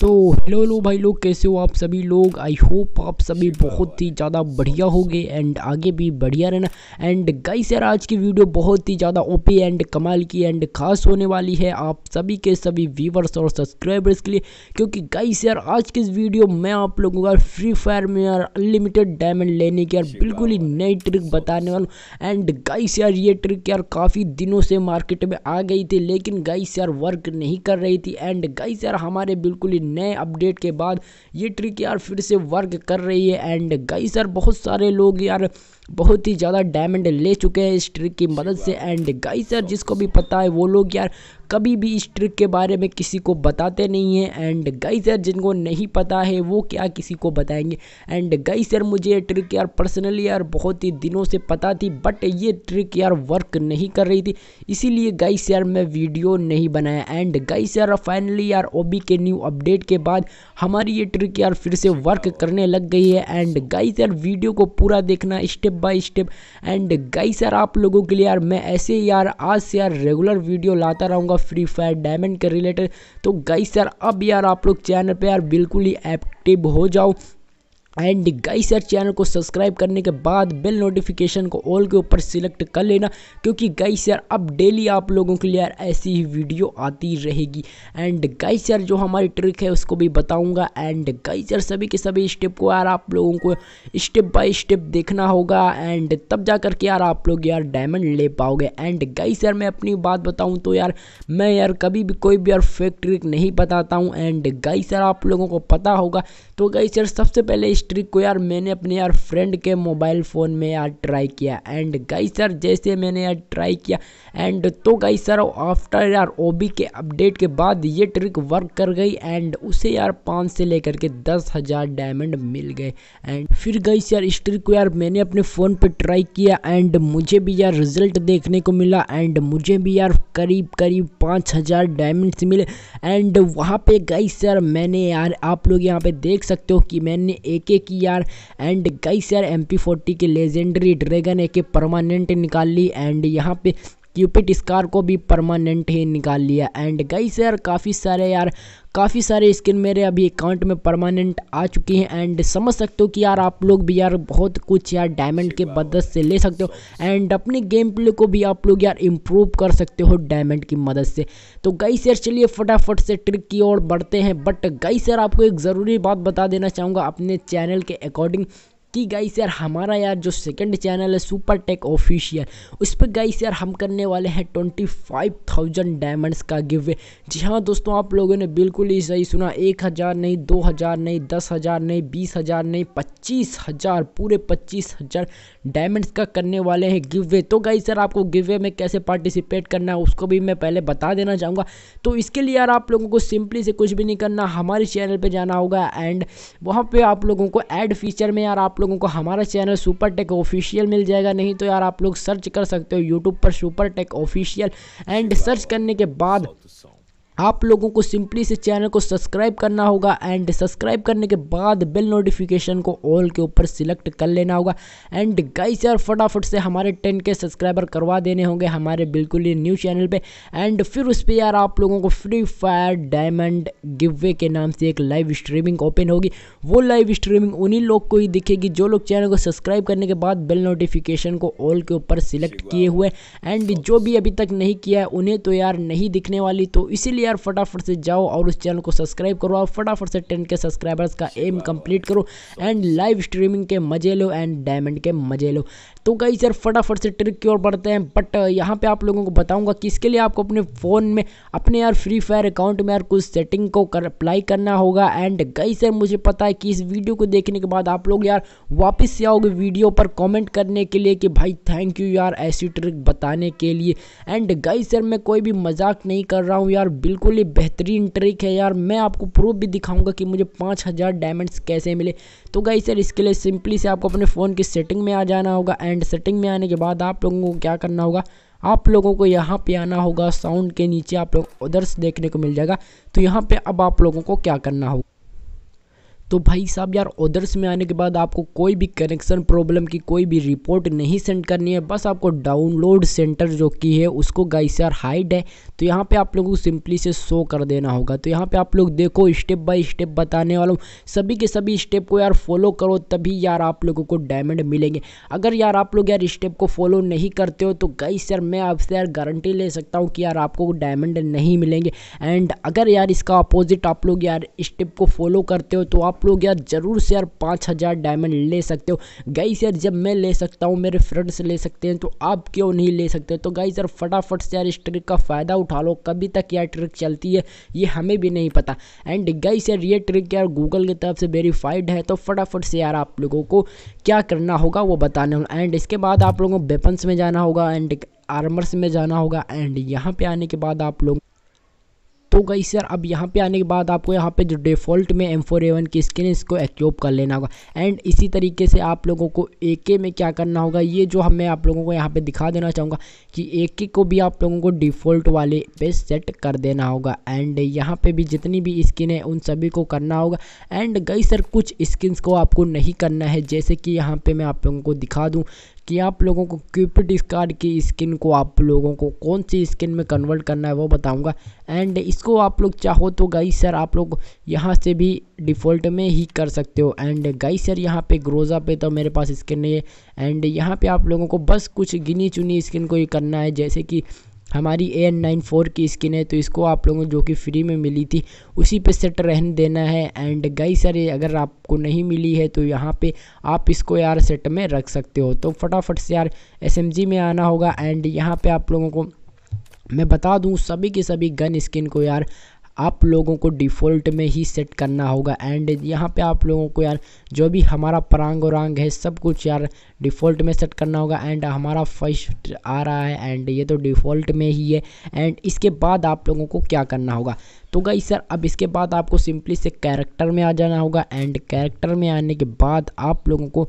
तो hello hello भाई लोग कैसे हो आप सभी लोग आई होप आप सभी बहुत ही ज़्यादा बढ़िया होगे एंड आगे भी बढ़िया रहना एंड गाइस यार आज की वीडियो बहुत ही ज़्यादा ओपी एंड कमाल की एंड खास होने वाली है आप सभी के सभी व्यूवर्स और सब्सक्राइबर्स के लिए क्योंकि गाइस यार आज की इस वीडियो में आप लोगों का फ्री फायर में यार अनलिमिटेड डायमंड लेने की यार बिल्कुल ही नई ट्रिक बताने वाला एंड गाइस यार ये ट्रिक यार काफ़ी दिनों से मार्केट में आ गई थी लेकिन गाइस यार वर्क नहीं कर रही थी एंड गाइस यार हमारे बिल्कुल ही नए अपडेट के बाद ये ट्रिक यार फिर से वर्क कर रही है एंड गई सर बहुत सारे लोग यार बहुत ही ज़्यादा डायमंड ले चुके हैं इस ट्रिक की मदद से एंड गाइस सर जिसको भी पता है वो लोग यार कभी भी इस ट्रिक के बारे में किसी को बताते नहीं हैं एंड गाइस सर जिनको नहीं पता है वो क्या किसी को बताएंगे एंड गाइस सर मुझे ये ट्रिक यार पर्सनली यार बहुत ही दिनों से पता थी बट ये ट्रिक यार वर्क नहीं कर रही थी इसीलिए गाइस यार मैं वीडियो नहीं बनाया एंड गाइस सर फाइनली यार ओबी के न्यू अपडेट के बाद हमारी ये ट्रिक यार फिर से वर्क करने लग गई है एंड गाइस सर वीडियो को पूरा देखना step by step and guys यार आप लोगों के लिए यार मैं ऐसे यार आज से यार रेगुलर वीडियो लाता रहूँगा फ्री फायर डायमंड के रिलेटेड तो गाइस यार अब यार आप लोग चैनल पर यार बिल्कुल ही एक्टिव हो जाओ एंड गाइस यार चैनल को सब्सक्राइब करने के बाद बेल नोटिफिकेशन को ऑल के ऊपर सिलेक्ट कर लेना क्योंकि गाइस यार अब डेली आप लोगों के लिए यार ऐसी ही वीडियो आती रहेगी एंड गाइस यार जो हमारी ट्रिक है उसको भी बताऊंगा एंड गाइस यार सभी के सभी स्टेप को यार आप लोगों को स्टेप बाय स्टेप देखना होगा एंड तब जा के यार आप लोग यार डायमंड ले पाओगे एंड गाइस यार मैं अपनी बात बताऊँ तो यार मैं यार कभी भी कोई भी यार फेक ट्रिक नहीं बताता हूँ एंड गाइस यार आप लोगों को पता होगा तो गाइस यार सबसे पहले ट्रिक को यार मैंने अपने यार फ्रेंड के मोबाइल फ़ोन में यार ट्राई किया एंड गाइस सर जैसे मैंने यार ट्राई किया एंड तो गाइस सर आफ्टर यार ओबी के अपडेट के बाद ये ट्रिक वर्क कर गई एंड उसे यार पाँच से लेकर के दस हज़ार डायमंड मिल गए एंड फिर गई सर इस ट्रिक को यार मैंने अपने फ़ोन पर ट्राई किया एंड मुझे भी यार रिजल्ट देखने को मिला एंड मुझे भी यार करीब करीब पाँच हज़ार डायमंड्स मिले एंड वहाँ पे गई सर मैंने यार आप लोग यहाँ पे देख सकते हो कि मैंने एक ए की आर एंड गाइस यार एम पी फोर्टी की legendary dragon A K permanent निकाल ली एंड यहाँ पे क्यूपिट स्कार को भी परमानेंट ही निकाल लिया एंड गई से यार काफ़ी सारे यार काफ़ी सारे स्किन मेरे अभी अकाउंट में परमानेंट आ चुकी हैं एंड समझ सकते हो कि यार आप लोग भी यार बहुत कुछ यार डायमंड के मदद से ले सकते हो एंड अपने गेम प्ले को भी आप लोग यार इम्प्रूव कर सकते हो डायमंड की मदद से तो गई सर चलिए फटाफट से ट्रिक की ओर बढ़ते हैं बट गई सर आपको एक ज़रूरी बात बता देना चाहूँगा अपने चैनल के अकॉर्डिंग कि गाइस यार हमारा यार जो सेकंड चैनल है सुपर टेक ऑफिशियल उस पर गाइस यार हम करने वाले हैं ट्वेंटी फाइव थाउजेंड डायमंड्स का गिव जी हाँ दोस्तों आप लोगों ने बिल्कुल ही सही सुना एक हज़ार नहीं दो हज़ार नहीं दस हज़ार नहीं बीस हज़ार नहीं पच्चीस हज़ार पूरे पच्चीस हज़ार डायमंड्स का करने वाले हैं गिव वे तो गाइस यार आपको गिव वे में कैसे पार्टिसिपेट करना है उसको भी मैं पहले बता देना चाहूँगा तो इसके लिए यार आप लोगों को सिंपली से कुछ भी नहीं करना हमारे चैनल पर जाना होगा एंड वहाँ पर आप लोगों को एड फीचर में यार आप लोग लोगों को हमारा चैनल सुपर टेक ऑफिशियल मिल जाएगा नहीं तो यार आप लोग सर्च कर सकते हो यूट्यूब पर super tech official and search करने के बाद आप लोगों को सिंपली से चैनल को सब्सक्राइब करना होगा एंड सब्सक्राइब करने के बाद बेल नोटिफिकेशन को ऑल के ऊपर सिलेक्ट कर लेना होगा एंड गाइस यार फटाफट से हमारे टेन के सब्सक्राइबर करवा देने होंगे हमारे बिल्कुल ही न्यू चैनल पे एंड फिर उस पर यार आप लोगों को फ्री फायर डायमंड गिवे के नाम से एक लाइव स्ट्रीमिंग ओपन होगी वो लाइव स्ट्रीमिंग उन्हीं लोग को ही दिखेगी जो लोग चैनल को सब्सक्राइब करने के बाद बेल नोटिफिकेशन को ऑल के ऊपर सिलेक्ट किए हुए एंड जो भी अभी तक नहीं किया है उन्हें तो यार नहीं दिखने वाली तो इसीलिए यार फटाफट से जाओ और उस चैनल को सब्सक्राइब करो और फटाफट से टेन के सब्सक्राइबर्स का एम कंप्लीट करो एंड लाइव स्ट्रीमिंग के मजे लो एंड डायमंड के मजे लो तो गई सर फटाफट से ट्रिक की ओर बढ़ते हैं बट uh, यहाँ पे आप लोगों को बताऊंगा कि इसके लिए आपको अपने फ़ोन में अपने यार फ्री फायर अकाउंट में यार कुछ सेटिंग को कर अप्लाई करना होगा एंड गई सर मुझे पता है कि इस वीडियो को देखने के बाद आप लोग यार वापस से आओगे वीडियो पर कॉमेंट करने के लिए कि भाई थैंक यू यार ऐसी ट्रिक बताने के लिए एंड गई सर मैं कोई भी मजाक नहीं कर रहा हूँ यार बिल्कुल ही बेहतरीन ट्रिक है यार मैं आपको प्रूफ भी दिखाऊँगा कि मुझे पाँच हज़ार डायमंड्स कैसे मिले तो गई सर इसके लिए सिंपली से आपको अपने फ़ोन की सेटिंग में आ जाना होगा एंड एंड सेटिंग में आने के बाद आप लोगों को क्या करना होगा आप लोगों को यहाँ पे आना होगा साउंड के नीचे आप लोग उधर से देखने को मिल जाएगा तो यहाँ पे अब आप लोगों को क्या करना होगा तो भाई साहब यार ओदर्स में आने के बाद आपको कोई भी कनेक्शन प्रॉब्लम की कोई भी रिपोर्ट नहीं सेंड करनी है बस आपको डाउनलोड सेंटर जो की है उसको गाइस यार हाइड है तो यहाँ पे आप लोगों को सिंपली से शो कर देना होगा तो यहाँ पे आप लोग देखो स्टेप बाय स्टेप बताने वाला हूँ सभी के सभी स्टेप को यार फॉलो करो तभी यार आप लोगों को डायमंड मिलेंगे अगर यार आप लोग यार स्टेप को फॉलो नहीं करते हो तो गाइस यार मैं आपसे यार गारंटी ले सकता हूँ कि यार आपको डायमंड नहीं मिलेंगे एंड अगर यार इसका अपोजिट आप लोग यार स्टेप को फॉलो करते हो तो आप आप लोग यार ज़रूर से यार पाँच हज़ार डायमंड ले सकते हो गाइस यार जब मैं ले सकता हूँ मेरे फ्रेंड्स ले सकते हैं तो आप क्यों नहीं ले सकते तो गाइस यार फटाफट से यार इस ट्रिक का फ़ायदा उठा लो कभी तक यार ट्रिक चलती है ये हमें भी नहीं पता एंड गाइस यार ये ट्रिक यार गूगल की तरफ से वेरीफाइड है तो फटाफट से यार आप लोगों को क्या करना होगा वो बताना होगा एंड इसके बाद आप लोगों को वेपन्स में जाना होगा एंड आर्मर्स में जाना होगा एंड यहाँ पे आने के बाद आप लोग तो गई सर अब यहाँ पे आने के बाद आपको यहाँ पे जो डिफ़ॉल्ट में एम फोर एवन की स्किन इसको एक्यूब कर लेना होगा एंड इसी तरीके से आप लोगों को ए के में क्या करना होगा ये जो हमें आप लोगों को यहाँ पे दिखा देना चाहूँगा कि ए के को भी आप लोगों को डिफ़ॉल्ट वाले पे सेट कर देना होगा एंड यहाँ पे भी जितनी भी स्किन है उन सभी को करना होगा एंड गई सर कुछ स्किन को आपको नहीं करना है जैसे कि यहाँ पर मैं आप लोगों को दिखा दूँ कि आप लोगों को क्यूपिड कार्ड की स्किन को आप लोगों को कौन सी स्किन में कन्वर्ट करना है वो बताऊंगा एंड इसको आप लोग चाहो तो गाई सर आप लोग यहाँ से भी डिफ़ॉल्ट में ही कर सकते हो एंड गाई सर यहाँ पे ग्रोज़ा पे तो मेरे पास स्किन नहीं है एंड यहाँ पे आप लोगों को बस कुछ गिनी चुनी स्किन को ही करना है जैसे कि हमारी ए एन नाइन फोर की स्किन है तो इसको आप लोगों जो कि फ्री में मिली थी उसी पे सेट रहने देना है एंड गई सर अगर आपको नहीं मिली है तो यहाँ पे आप इसको यार सेट में रख सकते हो तो फटाफट से यार एस में आना होगा एंड यहाँ पे आप लोगों को मैं बता दूँ सभी के सभी गन स्किन को यार आप लोगों को डिफ़ॉल्ट में ही सेट करना होगा एंड यहाँ पे आप लोगों को यार जो भी हमारा परांग वरांग है सब कुछ यार डिफ़ॉल्ट में सेट करना होगा एंड हमारा फर्स्ट आ रहा है एंड ये तो डिफ़ॉल्ट में ही है एंड इसके बाद आप लोगों को क्या करना होगा तो गई सर अब इसके बाद आपको सिंपली से कैरेक्टर में आ जाना होगा एंड कैरेक्टर में आने के बाद आप लोगों को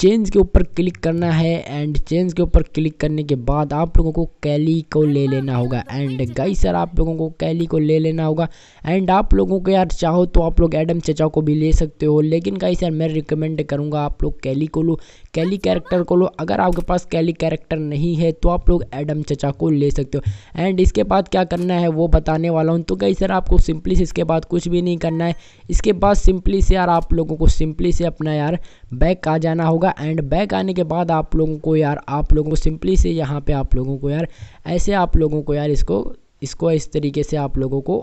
चेंज के ऊपर क्लिक करना है एंड चेंज के ऊपर क्लिक करने के बाद आप लोगों को कैली को ले लेना होगा एंड गाई सर आप लोगों को कैली को ले लेना होगा एंड आप लोगों को यार चाहो तो आप लोग एडम चचा को भी ले सकते हो लेकिन गाई सर मैं रिकमेंड करूँगा आप लोग कैली को लो कैली कैरेक्टर को लो अगर आपके पास कैली कैरेक्टर नहीं है तो आप लोग एडम चचा को ले सकते हो एंड इसके बाद क्या करना है वो बताने वाला हूँ तो गई सर आपको सिंपली से इसके बाद कुछ भी नहीं करना है इसके बाद सिंपली से यार आप लोगों को सिंपली से अपना यार बैक आ जाना होगा एंड बैक आने के बाद आप लोगों को यार आप लोगों को सिंपली से यहाँ पे आप लोगों को यार ऐसे आप लोगों को यार इसको इसको इस तरीके से आप लोगों को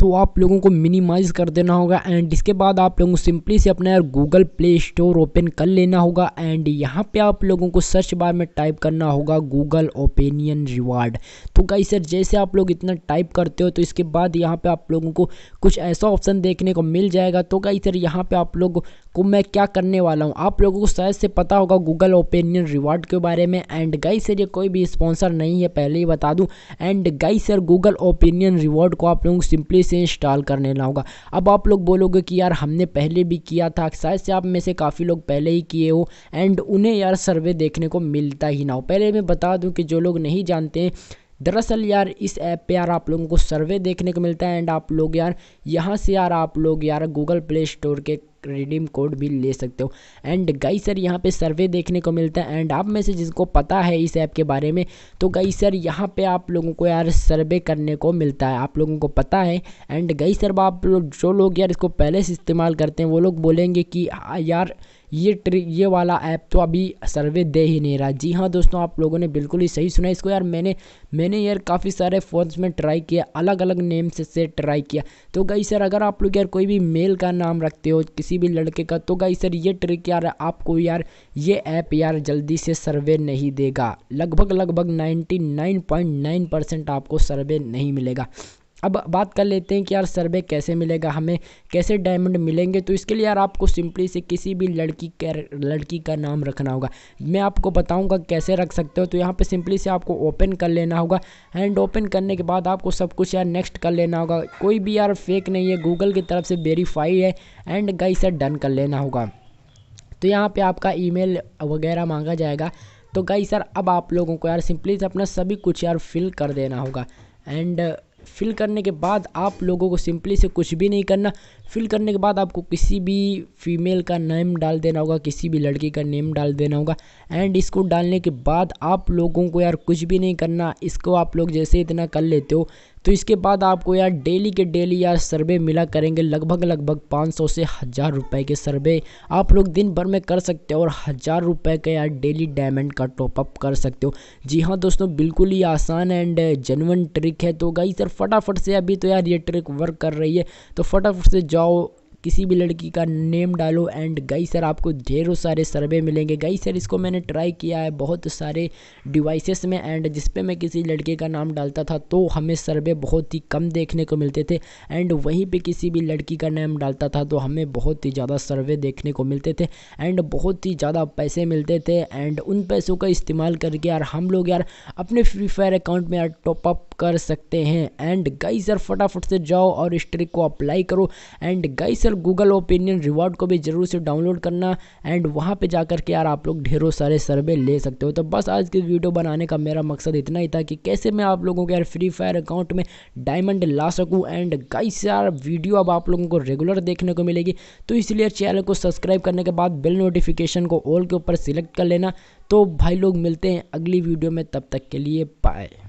तो आप लोगों को मिनिमाइज़ कर देना होगा एंड इसके बाद आप लोगों को सिंपली से अपना यार गूगल प्ले स्टोर ओपन कर लेना होगा एंड यहाँ पे आप लोगों को सर्च बार में टाइप करना होगा गूगल ओपिनियन रिवार्ड तो गाई सर जैसे आप लोग इतना टाइप करते हो तो इसके बाद यहाँ पर आप लोगों को कुछ ऐसा ऑप्शन देखने को मिल जाएगा तो गाई सर यहाँ पर आप लोग को मैं क्या करने वाला हूँ आप लोगों को शायद से पता होगा गूगल ओपिनियन रिवार्ड के बारे में एंड गाई सर ये कोई भी स्पॉन्सर नहीं है पहले ही बता दूँ एंड गाई सर गूगल ओपिनियन रिवार्ड को आप लोगों को सिंपली से इंस्टॉल करने लाऊंगा अब आप लोग बोलोगे कि यार हमने पहले भी किया था शायद से आप में से काफ़ी लोग पहले ही किए हो एंड उन्हें यार सर्वे देखने को मिलता ही ना हो पहले मैं बता दूँ कि जो लोग नहीं जानते दरअसल यार इस ऐप पे यार आप लोगों को सर्वे देखने को मिलता है एंड आप लोग यार यहाँ से यार आप लोग यार गूगल प्ले स्टोर के रिडीम कोड भी ले सकते हो एंड गई सर यहाँ पे सर्वे देखने को मिलता है एंड आप में से जिसको पता है इस ऐप के बारे में तो गई सर यहाँ पे आप लोगों को यार सर्वे करने को मिलता है आप लोगों को पता है एंड गई सर आप लोग जो लोग यार इसको पहले से इस्तेमाल करते हैं वो लोग बोलेंगे कि यार ये ट्री ये वाला ऐप तो अभी सर्वे दे ही नहीं रहा जी हाँ दोस्तों आप लोगों ने बिल्कुल ही सही सुना इसको यार मैंने मैंने यार काफ़ी सारे फ़ोन्स में ट्राई किया अलग अलग नेम से, से ट्राई किया तो गई सर अगर आप लोग यार कोई भी मेल का नाम रखते हो किसी किसी भी लड़के का तो गाई सर ये ट्रिक यार आपको यार ये ऐप यार जल्दी से सर्वे नहीं देगा लगभग लगभग 99.9 परसेंट आपको सर्वे नहीं मिलेगा अब बात कर लेते हैं कि यार सर्वे कैसे मिलेगा हमें कैसे डायमंड मिलेंगे तो इसके लिए यार आपको सिंपली से किसी भी लड़की के लड़की का नाम रखना होगा मैं आपको बताऊंगा कैसे रख सकते हो तो यहाँ पे सिंपली से आपको ओपन कर लेना होगा एंड ओपन करने के बाद आपको सब कुछ यार नेक्स्ट कर लेना होगा कोई भी यार फेक नहीं है गूगल की तरफ से वेरीफाई है एंड गई सर डन कर लेना होगा तो यहाँ पर आपका ई वगैरह मांगा जाएगा तो गई सर अब आप लोगों को यार सिंपली से अपना सभी कुछ यार फिल कर देना होगा एंड फिल करने के बाद आप लोगों को सिंपली से कुछ भी नहीं करना फिल करने के बाद आपको किसी भी फीमेल का नेम डाल देना होगा किसी भी लड़की का नेम डाल देना होगा एंड इसको डालने के बाद आप लोगों को यार कुछ भी नहीं करना इसको आप लोग जैसे इतना कर लेते हो तो इसके बाद आपको यार डेली के डेली यार सर्वे मिला करेंगे लगभग लगभग 500 से हज़ार रुपए के सर्वे आप लोग दिन भर में कर सकते हो और हज़ार रुपए का यार डेली डायमंड का टॉपअप कर सकते हो जी हाँ दोस्तों बिल्कुल ही आसान एंड जेनवन ट्रिक है तो गई सर फटाफट से अभी तो यार ये ट्रिक वर्क कर रही है तो फटाफट से जाओ किसी भी लड़की का नेम डालो एंड गई सर आपको ढेरों सारे सर्वे मिलेंगे गई सर इसको मैंने ट्राई किया है बहुत सारे डिवाइसेस में एंड जिस पे मैं किसी लड़के का नाम डालता था तो हमें सर्वे बहुत ही कम देखने को मिलते थे एंड वहीं पे किसी भी लड़की का नाम डालता था तो हमें बहुत ही ज़्यादा सर्वे देखने को मिलते थे एंड बहुत ही ज़्यादा पैसे मिलते थे एंड उन पैसों का इस्तेमाल करके यार हम लोग यार अपने फ्री फायर अकाउंट में यार टॉपअप कर सकते हैं एंड गई सर फटाफट से जाओ और इस ट्रिक को अप्लाई करो एंड गई सर गूगल ओपिनियन रिवॉर्ड को भी ज़रूर से डाउनलोड करना एंड वहाँ पे जाकर के यार आप लोग ढेरों सारे सर्वे ले सकते हो तो बस आज की वीडियो बनाने का मेरा मकसद इतना ही था कि कैसे मैं आप लोगों के यार फ्री फायर अकाउंट में डायमंड ला सकूँ एंड गई सर वीडियो अब आप लोगों को रेगुलर देखने को मिलेगी तो इसलिए चैनल को सब्सक्राइब करने के बाद बिल नोटिफिकेशन को ऑल के ऊपर सिलेक्ट कर लेना तो भाई लोग मिलते हैं अगली वीडियो में तब तक के लिए बाय